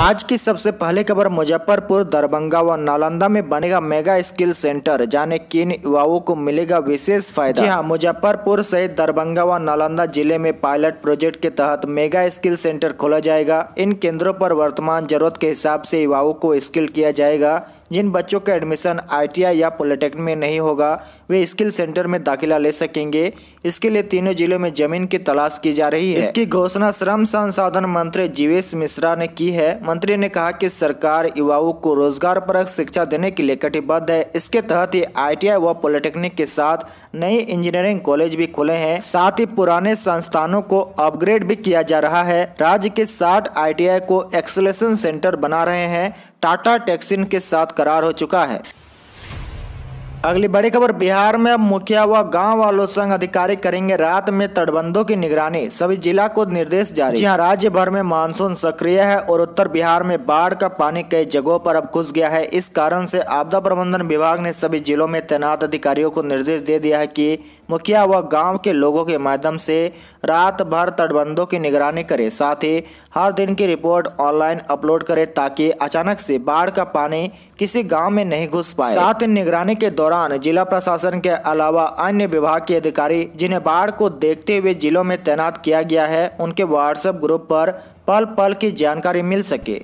आज की सबसे पहले खबर मुजफ्फरपुर दरभंगा व नालंदा में बनेगा मेगा स्किल सेंटर जाने किन युवाओं को मिलेगा विशेष फायदा जी हाँ।, हाँ मुजफ्फरपुर सहित दरभंगा व नालंदा जिले में पायलट प्रोजेक्ट के तहत मेगा स्किल सेंटर खोला जाएगा इन केंद्रों पर वर्तमान जरूरत के हिसाब से युवाओं को स्किल किया जाएगा जिन बच्चों का एडमिशन आईटीआई या पॉलिटेक्निक में नहीं होगा वे स्किल सेंटर में दाखिला ले सकेंगे इसके लिए तीनों जिलों में जमीन की तलाश की जा रही है इसकी घोषणा श्रम संसाधन मंत्री जीवेश मिश्रा ने की है मंत्री ने कहा कि सरकार युवाओं को रोजगार परक शिक्षा देने के लिए कटिबद्ध है इसके तहत ही आई व पॉलिटेक्निक के साथ नए इंजीनियरिंग कॉलेज भी खुले हैं साथ ही पुराने संस्थानों को अपग्रेड भी किया जा रहा है राज्य के साठ आई को एक्सलेशन सेंटर बना रहे हैं टाटा टैक्सिन के साथ करार हो चुका है अगली बड़ी खबर बिहार में अब मुखिया व गांव वालों संघ अधिकारी करेंगे रात में तटबंधों की निगरानी सभी जिला को निर्देश जारी जी राज्य भर में मानसून सक्रिय है और उत्तर बिहार में बाढ़ का पानी कई जगहों पर अब घुस गया है इस कारण से आपदा प्रबंधन विभाग ने सभी जिलों में तैनात अधिकारियों को निर्देश दे दिया है की मुखिया व गाँव के लोगों के माध्यम से रात भर तटबंधों की निगरानी करे साथ ही हर दिन की रिपोर्ट ऑनलाइन अपलोड करे ताकि अचानक से बाढ़ का पानी किसी गांव में नहीं घुस पाए साथ निगरानी के दौरान जिला प्रशासन के अलावा अन्य विभाग के अधिकारी जिन्हें बाढ़ को देखते हुए जिलों में तैनात किया गया है उनके व्हाट्सएप ग्रुप पर पल पल की जानकारी मिल सके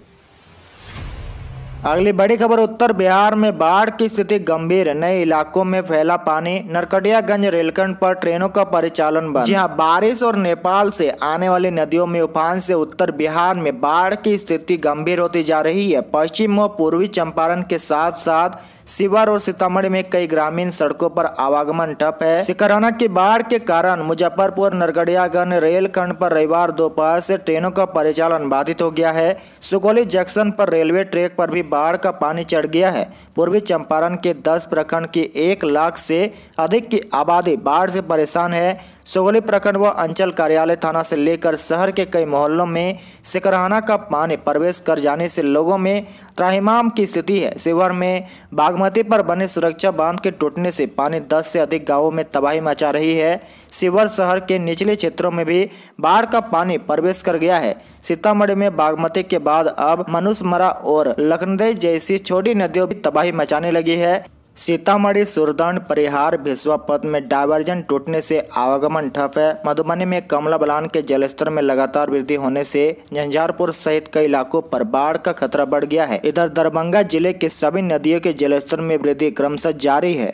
अगली बड़ी खबर उत्तर बिहार में बाढ़ की स्थिति गंभीर नए इलाकों में फैला पानी नरकटियागंज रेलखंड पर ट्रेनों का परिचालन बंद जहां बारिश और नेपाल से आने वाली नदियों में उफान से उत्तर बिहार में बाढ़ की स्थिति गंभीर होती जा रही है पश्चिम व पूर्वी चंपारण के साथ साथ शिवर और सीतामढ़ी में कई ग्रामीण सड़कों पर आवागमन ठप है सिकराना की बाढ़ के कारण मुजफ्फरपुर नरगड़ियागंज रेलखंड पर रविवार दोपहर से ट्रेनों का परिचालन बाधित हो गया है सुगोली जंक्शन पर रेलवे ट्रैक पर भी बाढ़ का पानी चढ़ गया है पूर्वी चंपारण के दस प्रखंड की एक लाख से अधिक की आबादी बाढ़ से परेशान है सुगोली प्रखंड व अंचल कार्यालय थाना से लेकर शहर के कई मोहल्लों में सिकराना का पानी प्रवेश कर जाने से लोगों में त्राहिमाम की स्थिति है शिवर में बाग बागमती पर बने सुरक्षा बांध के टूटने से पानी 10 से अधिक गांवों में तबाही मचा रही है शिवर शहर के निचले क्षेत्रों में भी बाढ़ का पानी प्रवेश कर गया है सीतामढ़ी में बागमती के बाद अब मनुष्य और लखनदेई जैसी छोटी नदियों भी तबाही मचाने लगी है सीतामढ़ी सुरदंड परिहार भिसवा पथ में डायवर्जन टूटने से आवागमन ठप है मधुबनी में कमला बलान के जलस्तर में लगातार वृद्धि होने से झंझारपुर सहित कई इलाकों पर बाढ़ का खतरा बढ़ गया है इधर दरभंगा जिले के सभी नदियों के जलस्तर में वृद्धि क्रमशः जारी है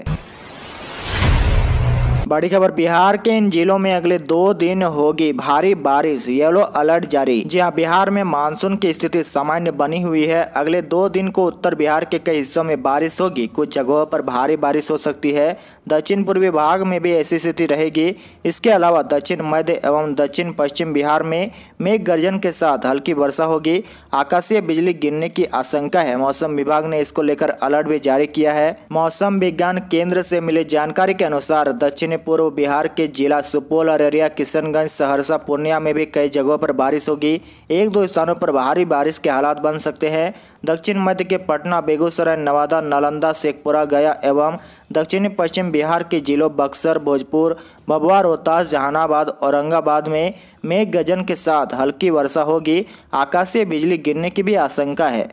बड़ी खबर बिहार के इन जिलों में अगले दो दिन होगी भारी बारिश येलो अलर्ट जारी जी हाँ बिहार में मानसून की स्थिति सामान्य बनी हुई है अगले दो दिन को उत्तर बिहार के कई हिस्सों में बारिश होगी कुछ जगहों पर भारी बारिश हो सकती है दक्षिण पूर्वी भाग में भी ऐसी स्थिति रहेगी इसके अलावा दक्षिण मध्य एवं दक्षिण पश्चिम बिहार में मेघ गर्जन के साथ हल्की वर्षा होगी आकाशीय बिजली गिरने की आशंका है मौसम विभाग ने इसको लेकर अलर्ट भी जारी किया है मौसम विज्ञान केंद्र से मिली जानकारी के अनुसार दक्षिण पूर्व बिहार के जिला सुपौल अररिया किशनगंज सहरसा पूर्णिया में भी कई जगहों पर बारिश होगी एक दो स्थानों पर भारी बारिश के हालात बन सकते हैं दक्षिण मध्य के पटना बेगूसराय नवादा नालंदा शेखपुरा गया एवं दक्षिणी पश्चिम बिहार के जिलों बक्सर भोजपुर भभुआ रोहतास जहानाबाद औरंगाबाद में मेघ गजन के साथ हल्की वर्षा होगी आकाशीय बिजली गिरने की भी आशंका है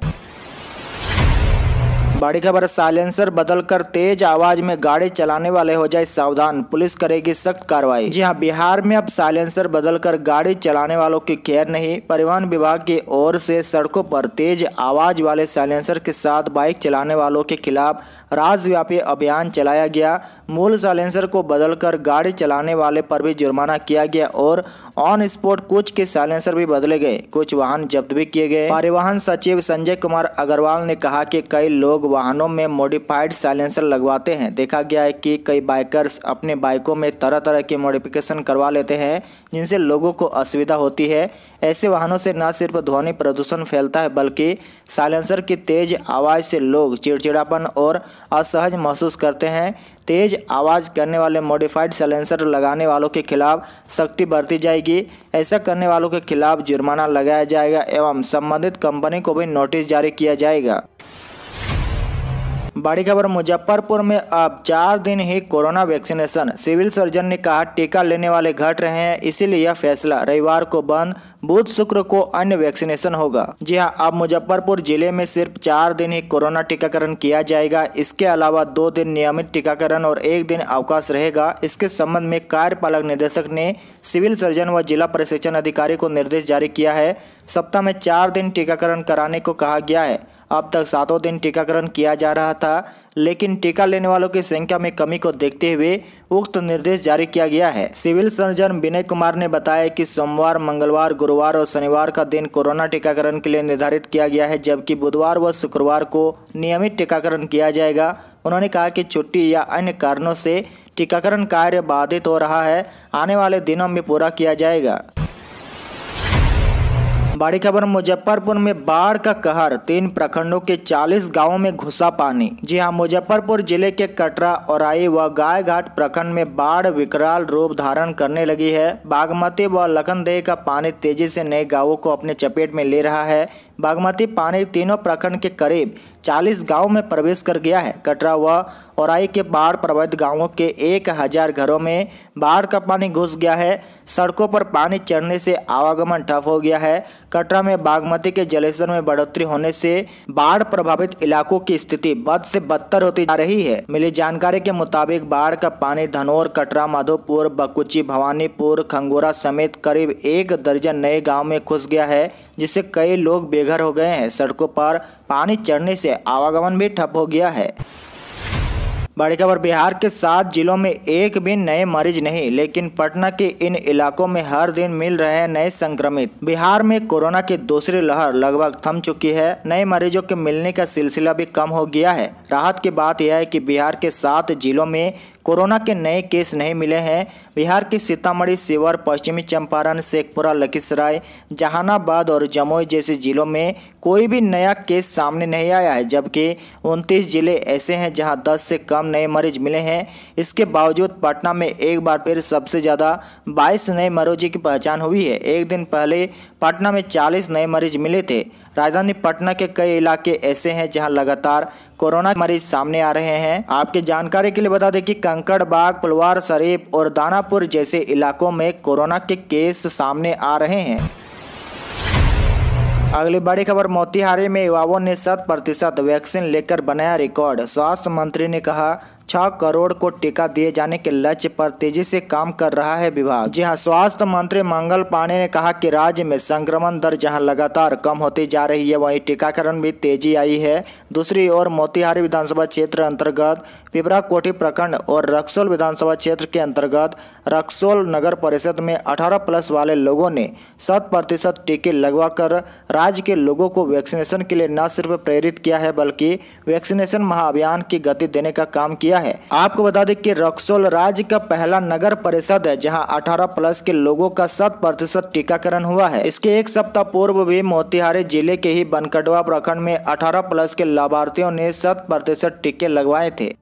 बड़ी खबर साइलेंसर बदलकर तेज आवाज में गाड़ी चलाने वाले हो जाए सावधान पुलिस करेगी सख्त कार्रवाई जी हाँ बिहार में अब साइलेंसर बदलकर गाड़ी चलाने वालों की केयर नहीं परिवहन विभाग की ओर से सड़कों पर तेज आवाज वाले साइलेंसर के साथ बाइक चलाने वालों के खिलाफ राजव्यापी अभियान चलाया गया मूल साइलेंसर को बदलकर गाड़ी चलाने वाले पर भी जुर्माना किया गया और ऑन स्पॉट कुछ के साइलेंसर भी बदले गए कुछ वाहन जब्त भी किए गए परिवहन सचिव संजय कुमार अग्रवाल ने कहा कि कई लोग वाहनों में मॉडिफाइड साइलेंसर लगवाते हैं देखा गया है कि कई बाइकर्स अपने बाइकों में तरह तरह के मॉडिफिकेशन करवा लेते हैं जिनसे लोगों को असुविधा होती है ऐसे वाहनों से न सिर्फ ध्वनि प्रदूषण फैलता है बल्कि साइलेंसर की तेज आवाज़ से लोग चिड़चिड़ापन और असहज महसूस करते हैं तेज आवाज़ करने वाले मॉडिफाइड साइलेंसर लगाने वालों के खिलाफ सख्ती बरती जाएगी ऐसा करने वालों के खिलाफ जुर्माना लगाया जाएगा एवं संबंधित कंपनी को भी नोटिस जारी किया जाएगा बड़ी खबर मुजफ्फरपुर में अब चार दिन ही कोरोना वैक्सीनेशन सिविल सर्जन ने कहा टीका लेने वाले घट रहे हैं इसीलिए यह फैसला रविवार को बंद बुध शुक्र को अन्य वैक्सीनेशन होगा जी हां अब मुजफ्फरपुर जिले में सिर्फ चार दिन ही कोरोना टीकाकरण किया जाएगा इसके अलावा दो दिन नियमित टीकाकरण और एक दिन अवकाश रहेगा इसके संबंध में कार्यपालक निदेशक ने सिविल सर्जन व जिला प्रशिक्षण अधिकारी को निर्देश जारी किया है सप्ताह में चार दिन टीकाकरण कराने को कहा गया है अब तक सातों दिन टीकाकरण किया जा रहा था लेकिन टीका लेने वालों की संख्या में कमी को देखते हुए उक्त निर्देश जारी किया गया है सिविल सर्जन विनय कुमार ने बताया कि सोमवार मंगलवार गुरुवार और शनिवार का दिन कोरोना टीकाकरण के लिए निर्धारित किया गया है जबकि बुधवार व शुक्रवार को नियमित टीकाकरण किया जाएगा उन्होंने कहा कि छुट्टी या अन्य कारणों से टीकाकरण कार्य बाधित हो रहा है आने वाले दिनों में पूरा किया जाएगा बड़ी खबर मुजफ्फरपुर में बाढ़ का कहर तीन प्रखंडों के 40 गांवों में घुसा पानी जी हां मुजफ्फरपुर जिले के कटरा और व गाय घाट प्रखंड में बाढ़ विकराल रूप धारण करने लगी है बागमती व लखनदेह का पानी तेजी से नए गांवों को अपने चपेट में ले रहा है बागमती पानी तीनों प्रखंड के करीब 40 गांव में प्रवेश कर गया है कटरा व औराई के बाढ़ प्रभावित गांवों के एक हजार घरों में बाढ़ का पानी घुस गया है सड़कों पर पानी चढ़ने से आवागमन ठप हो गया है कटरा में बागमती के जलेश्वर में बढ़ोतरी होने से बाढ़ प्रभावित इलाकों की स्थिति बद से बदतर होती जा रही है मिली जानकारी के मुताबिक बाढ़ का पानी धनौर कटरा माधोपुर बकुची भवानीपुर खंगोरा समेत करीब एक दर्जन नए गाँव में घुस गया है जिससे कई लोग बेघर बेघर हो गए हैं सड़कों पर पानी चढ़ने से आवागमन भी ठप हो गया है बड़ी खबर बिहार के सात जिलों में एक भी नए मरीज नहीं लेकिन पटना के इन इलाकों में हर दिन मिल रहे हैं नए संक्रमित बिहार में कोरोना की दूसरी लहर लगभग थम चुकी है नए मरीजों के मिलने का सिलसिला भी कम हो गया है राहत की बात यह है कि बिहार के सात जिलों में कोरोना के नए केस नहीं मिले हैं बिहार के सीतामढ़ी सिवर पश्चिमी चंपारण शेखपुरा लखीसराय जहानाबाद और जमुई जैसे जिलों में कोई भी नया केस सामने नहीं आया है जबकि 29 जिले ऐसे हैं जहां 10 से कम नए मरीज मिले हैं इसके बावजूद पटना में एक बार फिर सबसे ज़्यादा 22 नए मरीजों की पहचान हुई है एक दिन पहले पटना में चालीस नए मरीज मिले थे राजधानी पटना के कई इलाके ऐसे हैं जहां लगातार कोरोना मरीज सामने आ रहे हैं आपके जानकारी के लिए बता दें कि कंकड़बाग पुलवार शरीफ और दानापुर जैसे इलाकों में कोरोना के केस सामने आ रहे हैं अगली बड़ी खबर मोतिहारी में युवाओं ने शत प्रतिशत वैक्सीन लेकर बनाया रिकॉर्ड स्वास्थ्य मंत्री ने कहा छह करोड़ को टीका दिए जाने के लक्ष्य पर तेजी से काम कर रहा है विभाग जी हाँ स्वास्थ्य मंत्री मंगल पांडे ने कहा कि राज्य में संक्रमण दर जहां लगातार कम होती जा रही है वहीं टीकाकरण भी तेजी आई है दूसरी ओर मोतिहारी विधानसभा क्षेत्र अंतर्गत पिपरा कोठी प्रखंड और रक्सोल विधानसभा क्षेत्र के अंतर्गत रक्सोल नगर परिषद में अठारह प्लस वाले लोगों ने शत प्रतिशत टीके लगवा राज्य के लोगों को वैक्सीनेशन के लिए न सिर्फ प्रेरित किया है बल्कि वैक्सीनेशन महाअभियान की गति देने का काम किया गया है आपको बता दें कि रक्सोल राज्य का पहला नगर परिषद है जहां 18 प्लस के लोगों का शत प्रतिशत टीकाकरण हुआ है इसके एक सप्ताह पूर्व भी मोतिहारी जिले के ही बनकटवा प्रखंड में अठारह प्लस के लाभार्थियों ने शत प्रतिशत टीके लगवाए थे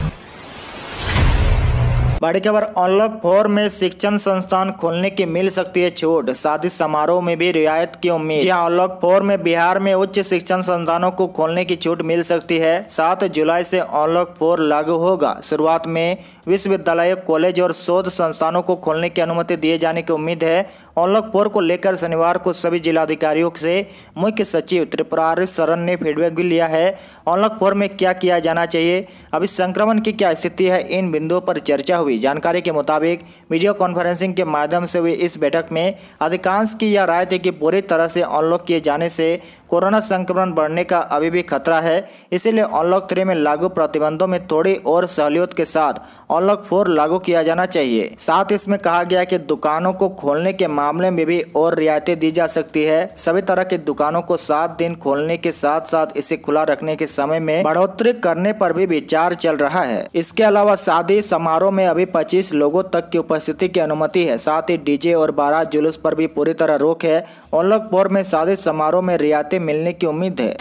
बड़ी खबर अनलॉक फोर में शिक्षण संस्थान खोलने की मिल सकती है छूट शादी समारोह में भी रियायत की उम्मीद जी हाँ, अनलॉक फोर में बिहार में उच्च शिक्षण संस्थानों को खोलने की छूट मिल सकती है सात जुलाई से अनलॉक फोर लागू होगा शुरुआत में विश्वविद्यालय कॉलेज और शोध संस्थानों को खोलने की अनुमति दिए जाने की उम्मीद है अनलॉक फोर को लेकर शनिवार को सभी जिलाधिकारियों से मुख्य सचिव त्रिपुरारी शरण ने फीडबैक भी लिया है अनलॉक फोर में क्या किया जाना चाहिए अभी संक्रमण की क्या स्थिति है इन बिंदुओं पर चर्चा हुई जानकारी के मुताबिक वीडियो कॉन्फ्रेंसिंग के माध्यम से हुई इस बैठक में अधिकांश की यह राय थी कि पूरी तरह से अनलॉक किए जाने से कोरोना संक्रमण बढ़ने का अभी भी खतरा है इसीलिए अनलॉक थ्री में लागू प्रतिबंधों में थोड़ी और सहूलियत के साथ अनलॉक फोर लागू किया जाना चाहिए साथ इसमें कहा गया कि दुकानों को खोलने के मामले में भी और रियायतें दी जा सकती है सभी तरह की दुकानों को सात दिन खोलने के साथ साथ इसे खुला रखने के समय में बढ़ोतरी करने पर भी विचार चल रहा है इसके अलावा शादी समारोह में सभी 25 लोगों तक की उपस्थिति की अनुमति है साथ ही डीजे और बारह जुलूस पर भी पूरी तरह रोक है ऑनलॉक फोर में शादी समारोह में रियायतें मिलने की उम्मीद है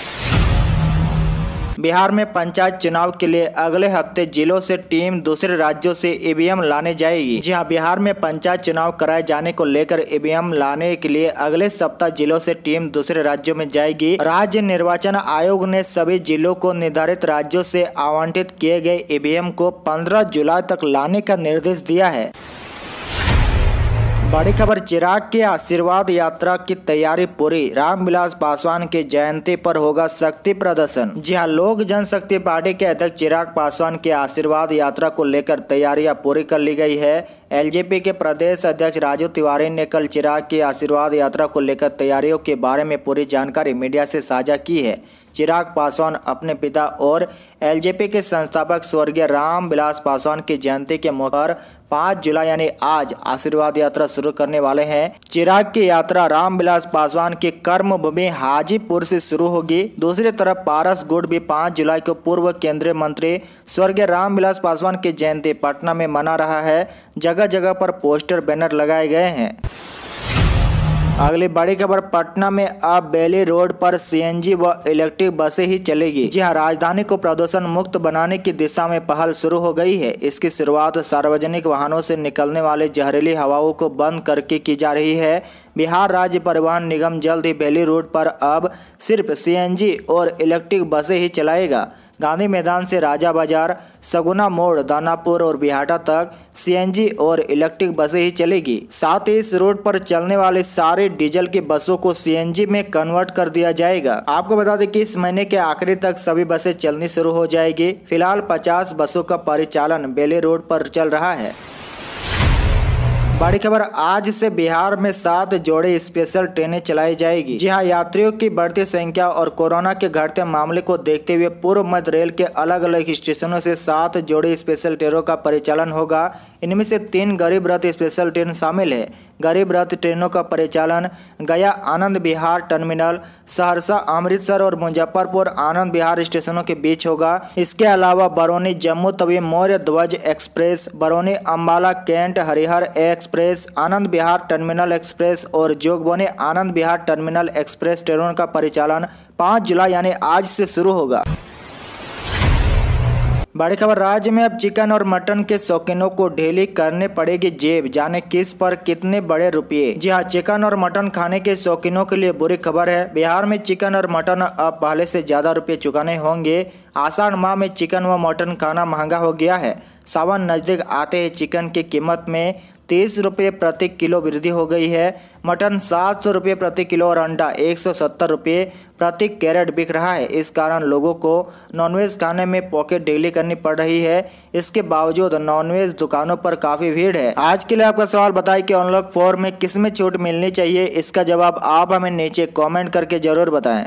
बिहार में पंचायत चुनाव के लिए अगले हफ्ते जिलों से टीम दूसरे राज्यों से ईवीएम e लाने जाएगी जी हाँ बिहार में पंचायत चुनाव कराए जाने को लेकर ईवीएम e लाने के लिए अगले सप्ताह जिलों से टीम दूसरे राज्यों में जाएगी राज्य निर्वाचन आयोग ने सभी जिलों को निर्धारित राज्यों से आवंटित किए गए ईवीएम e को पंद्रह जुलाई तक लाने का निर्देश दिया है बड़ी खबर चिराग के आशीर्वाद यात्रा की तैयारी पूरी रामविलास पासवान के जयंती पर होगा शक्ति प्रदर्शन जी हाँ लोक जनशक्ति पार्टी के अध्यक्ष चिराग पासवान के आशीर्वाद यात्रा को लेकर तैयारियां पूरी कर ली गई है एलजेपी के प्रदेश अध्यक्ष राजू तिवारी ने कल चिराग की आशीर्वाद यात्रा को लेकर तैयारियों के बारे में पूरी जानकारी मीडिया से साझा की है चिराग पासवान अपने पिता और एलजेपी के संस्थापक स्वर्गीय रामविलास पासवान की जयंती के मौके पर पाँच जुलाई यानी आज आशीर्वाद यात्रा शुरू करने वाले हैं चिराग की यात्रा रामविलास पासवान के कर्म भूमि हाजीपुर से शुरू होगी दूसरी तरफ पारस गुड़ भी पाँच जुलाई को पूर्व केंद्रीय मंत्री स्वर्गीय रामविलास पासवान की जयंती पटना में मना रहा है जगह जगह पर पोस्टर बैनर लगाए गए हैं अगली बड़ी खबर पटना में अब बेली रोड पर सीएनजी व इलेक्ट्रिक बसें ही चलेगी जी हाँ राजधानी को प्रदूषण मुक्त बनाने की दिशा में पहल शुरू हो गई है इसकी शुरुआत सार्वजनिक वाहनों से निकलने वाले जहरीली हवाओं को बंद करके की जा रही है बिहार राज्य परिवहन निगम जल्द ही बेली रोड पर अब सिर्फ सीएनजी और इलेक्ट्रिक बसें ही चलाएगा गांधी मैदान से राजा बाजार सगुना मोड़ दानापुर और बिहाटा तक सीएनजी और इलेक्ट्रिक बसें ही चलेगी साथ ही इस रोड पर चलने वाले सारे डीजल की बसों को सीएनजी में कन्वर्ट कर दिया जाएगा आपको बता दें कि इस महीने के आखिरी तक सभी बसें चलनी शुरू हो जाएगी फिलहाल 50 बसों का परिचालन बेले रोड पर चल रहा है बड़ी खबर आज से बिहार में सात जोड़े स्पेशल ट्रेनें चलाई जाएगी जी हाँ यात्रियों की बढ़ती संख्या और कोरोना के घटते मामले को देखते हुए पूर्व मध्य रेल के अलग अलग स्टेशनों से सात जोड़े स्पेशल ट्रेनों का परिचालन होगा इनमें से तीन गरीब रथ स्पेशल ट्रेन शामिल है गरीब रथ ट्रेनों का परिचालन गया आनंद बिहार टर्मिनल सहरसा अमृतसर और मुजफ्फरपुर आनंद बिहार स्टेशनों के बीच होगा इसके अलावा Barauni Jammu Tawi Maurya Dhwaj express Barauni Ambala cantt Harihar express Anand Vihar terminal express और जोगबोनी आनंद बिहार टर्मिनल एक्सप्रेस ट्रेनों का परिचालन पाँच जुलाई यानी आज से शुरू होगा बड़ी खबर राज्य में अब चिकन और मटन के शौकीनों को ढेली करने पड़ेगी जेब जाने किस पर कितने बड़े रुपये जी हाँ चिकन और मटन खाने के शौकीनों के लिए बुरी खबर है बिहार में चिकन और मटन अब पहले से ज्यादा रुपये चुकाने होंगे आषाढ़ माह में चिकन व मटन खाना महंगा हो गया है सावन नज़दीक आते ही चिकन की कीमत में तीस रुपये प्रति किलो वृद्धि हो गई है मटन सात सौ रुपये प्रति किलो और अंडा एक सौ सत्तर रुपये प्रति कैरेट बिक रहा है इस कारण लोगों को नॉनवेज खाने में पॉकेट डीली करनी पड़ रही है इसके बावजूद नॉनवेज दुकानों पर काफ़ी भीड़ है आज के लिए आपका सवाल बताए कि ऑनलॉक फोर में किस में छूट मिलनी चाहिए इसका जवाब आप हमें नीचे कॉमेंट करके ज़रूर बताएं